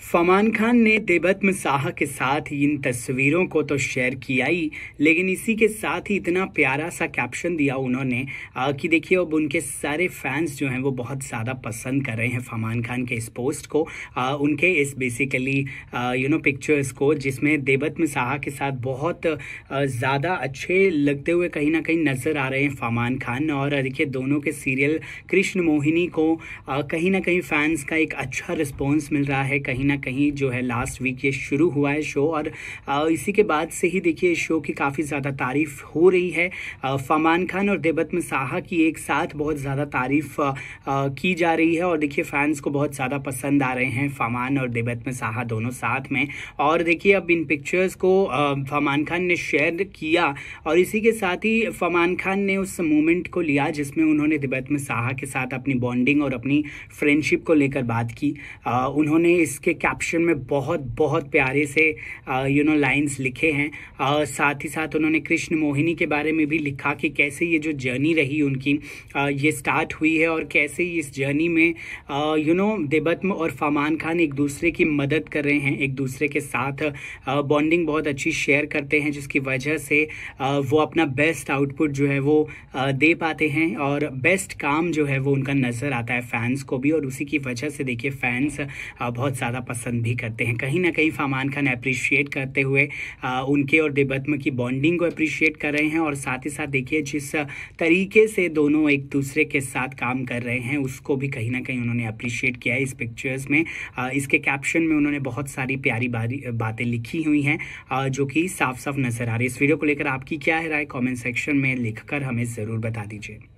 फमान खान ने देबत्म साहा के साथ इन तस्वीरों को तो शेयर किया ही लेकिन इसी के साथ ही इतना प्यारा सा कैप्शन दिया उन्होंने कि देखिए अब उनके सारे फैंस जो हैं वो बहुत ज़्यादा पसंद कर रहे हैं फमान खान के इस पोस्ट को आ, उनके इस बेसिकली यू नो पिक्चर्स को जिसमें देबत्म साहा के साथ बहुत ज़्यादा अच्छे लगते हुए कहीं ना कहीं नज़र आ रहे हैं फमान खान और देखिए दोनों के सीरियल कृष्ण मोहिनी को कहीं ना कहीं फैंस का एक अच्छा रिस्पॉन्स मिल रहा है कहीं कहीं ना कहीं जो है लास्ट वीक ये शुरू हुआ है शो और इसी के बाद से ही देखिए इस शो की काफ़ी ज़्यादा तारीफ हो रही है फमान खान और देबत मसाहा की एक साथ बहुत ज़्यादा तारीफ की जा रही है और देखिए फैंस को बहुत ज़्यादा पसंद आ रहे हैं फमान और देबत मसाहा दोनों साथ में और देखिए अब इन पिक्चर्स को फमान खान ने शेयर किया और इसी के साथ ही फमान खान ने उस मोमेंट को लिया जिसमें उन्होंने दिबत साहा के साथ अपनी बॉन्डिंग और अपनी फ्रेंडशिप को लेकर बात की आ, उन्होंने इसके कैप्शन में बहुत बहुत प्यारे से यू नो लाइंस लिखे हैं आ, uh, साथ ही साथ उन्होंने कृष्ण मोहिनी के बारे में भी लिखा कि कैसे ये जो जर्नी रही उनकी आ, uh, ये स्टार्ट हुई है और कैसे इस जर्नी में यू uh, नो देबत्म और फमान खान एक दूसरे की मदद कर रहे हैं एक दूसरे के साथ बॉन्डिंग बहुत अच्छी शेयर करते हैं जिसकी वजह से आ, वो अपना बेस्ट आउटपुट जो है वो आ, दे पाते हैं और बेस्ट काम जो है वो उनका नज़र आता है फैंस को भी और उसी की वजह से देखिए फैंस बहुत ज़्यादा पसंद भी करते हैं कहीं ना कहीं फमान खान अप्रिशिएट करते हुए आ, उनके और दिबत्म की बॉन्डिंग को अप्रिशिएट कर रहे हैं और साथ ही साथ देखिए जिस तरीके से दोनों एक दूसरे के साथ काम कर रहे हैं उसको भी कहीं ना कहीं उन्होंने अप्रिशिएट किया है इस पिक्चर्स में आ, इसके कैप्शन में उन्होंने बहुत सारी प्यारी बातें लिखी हुई हैं जो कि साफ साफ नजर आ रही है इस वीडियो को लेकर आपकी क्या है राय कॉमेंट सेक्शन में लिख हमें ज़रूर बता दीजिए